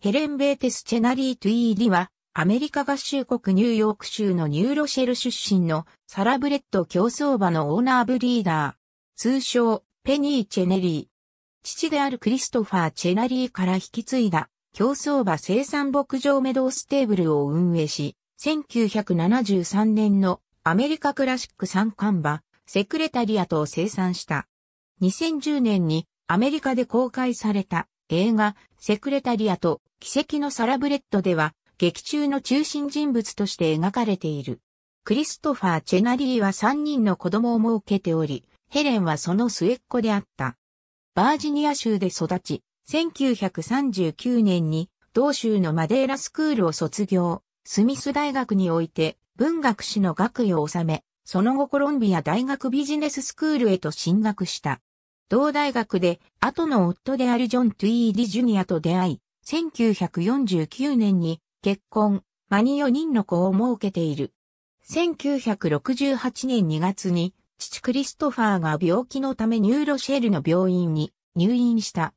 ヘレン・ベーテス・チェナリー・トゥイーディは、アメリカ合衆国ニューヨーク州のニューロシェル出身のサラブレッド競争馬のオーナーブリーダー、通称ペニー・チェネリー。父であるクリストファー・チェナリーから引き継いだ競争馬生産牧場メドーステーブルを運営し、1973年のアメリカクラシック三冠馬、セクレタリアとを生産した。2010年にアメリカで公開された映画セクレタリアと奇跡のサラブレッドでは、劇中の中心人物として描かれている。クリストファー・チェナリーは3人の子供を設けており、ヘレンはその末っ子であった。バージニア州で育ち、1939年に同州のマデーラスクールを卒業、スミス大学において文学士の学位を収め、その後コロンビア大学ビジネススクールへと進学した。同大学で後の夫であるジョン・トゥイーディ・ジュニアと出会い、1949年に結婚、間に4人の子を設けている。1968年2月に父クリストファーが病気のためニューロシェルの病院に入院した。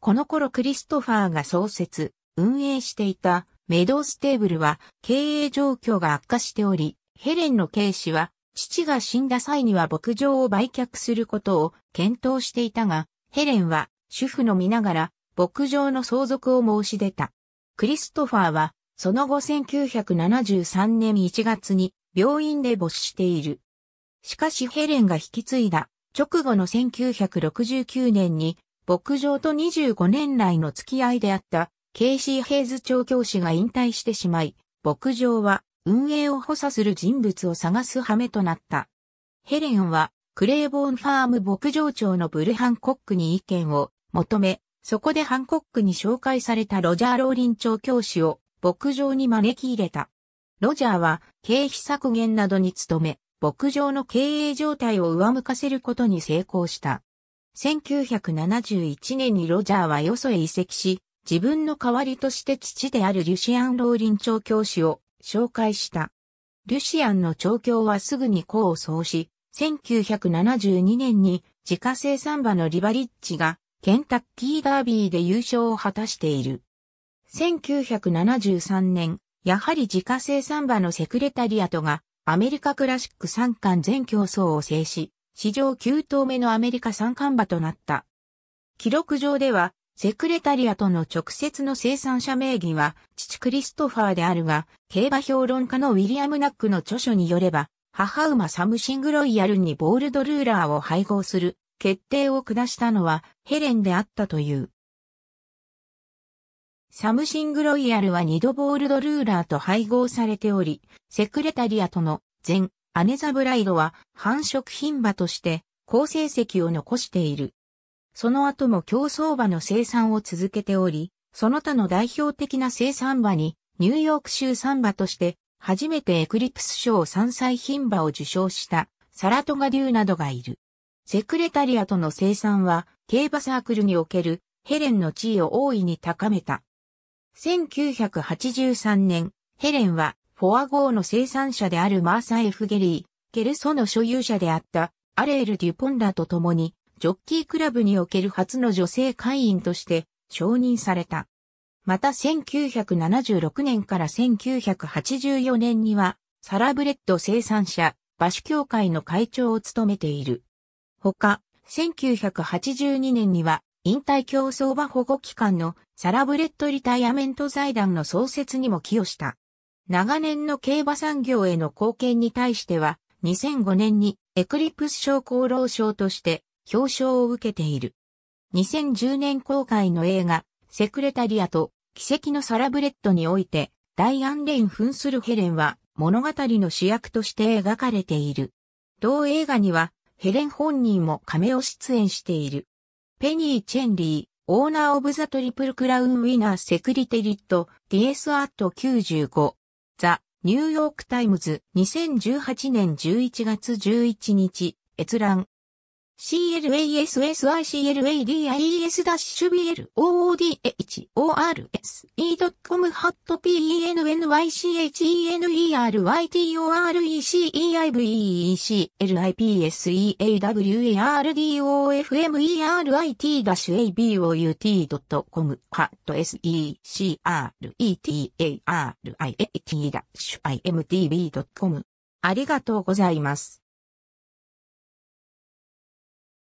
この頃クリストファーが創設、運営していたメドーステーブルは経営状況が悪化しており、ヘレンのケ視は父が死んだ際には牧場を売却することを検討していたが、ヘレンは主婦の見ながら牧場の相続を申し出た。クリストファーは、その後1973年1月に病院で没している。しかしヘレンが引き継いだ直後の1969年に牧場と25年来の付き合いであったケイシー・ヘイズ調教師が引退してしまい、牧場は運営を補佐する人物を探す羽目となった。ヘレンはクレーボーンファーム牧場長のブルハンコックに意見を求め、そこでハンコックに紹介されたロジャー・ローリン調教師を牧場に招き入れた。ロジャーは経費削減などに努め、牧場の経営状態を上向かせることに成功した。1971年にロジャーはよそへ移籍し、自分の代わりとして父であるリュシアン・ローリン調教師を紹介した。リュシアンの調教はすぐに功を奏し、1972年に自家製サンバのリバリッチがケンタッキーダービーで優勝を果たしている。1973年、やはり自家製サンバのセクレタリアトがアメリカクラシック三冠全競争を制し、史上9頭目のアメリカ三冠馬となった。記録上では、セクレタリアとの直接の生産者名義は、父クリストファーであるが、競馬評論家のウィリアム・ナックの著書によれば、母馬サムシングロイヤルにボールドルーラーを配合する決定を下したのはヘレンであったという。サムシングロイヤルは二度ボールドルーラーと配合されており、セクレタリアとの前、アネザブライドは繁殖品馬として好成績を残している。その後も競争馬の生産を続けており、その他の代表的な生産馬にニューヨーク州産馬として初めてエクリプス賞3歳品馬を受賞したサラトガデューなどがいる。セクレタリアとの生産は、競馬サークルにおけるヘレンの地位を大いに高めた。1983年、ヘレンはフォア号の生産者であるマーサ・エフゲリー、ケルソの所有者であったアレール・デュポンラと共に、ジョッキークラブにおける初の女性会員として承認された。また1976年から1984年には、サラブレッド生産者、馬主協会の会長を務めている。ほか、1982年には、引退競走馬保護機関のサラブレッドリタイアメント財団の創設にも寄与した。長年の競馬産業への貢献に対しては、2005年にエクリプス賞功労賞として表彰を受けている。2010年公開の映画、セクレタリアと奇跡のサラブレッドにおいて、ダイアン・レイン扮するヘレンは物語の主役として描かれている。同映画にはヘレン本人も亀を出演している。ペニー・チェンリー、オーナー・オブ・ザ・トリプル・クラウン・ウィナー・セクリテリット、ディエス・アット95、ザ・ニューヨーク・タイムズ、2018年11月11日、閲覧。c l a s s i c l a d I. e s b l o r e s o o d h o r S. e c o m ハット p e n n y H. e n E. R. y t o r e c e i v e d o f e r m i r i t o u t c o m ハット s e c r e t a r i a t i m T. b c o m ありがとうございます。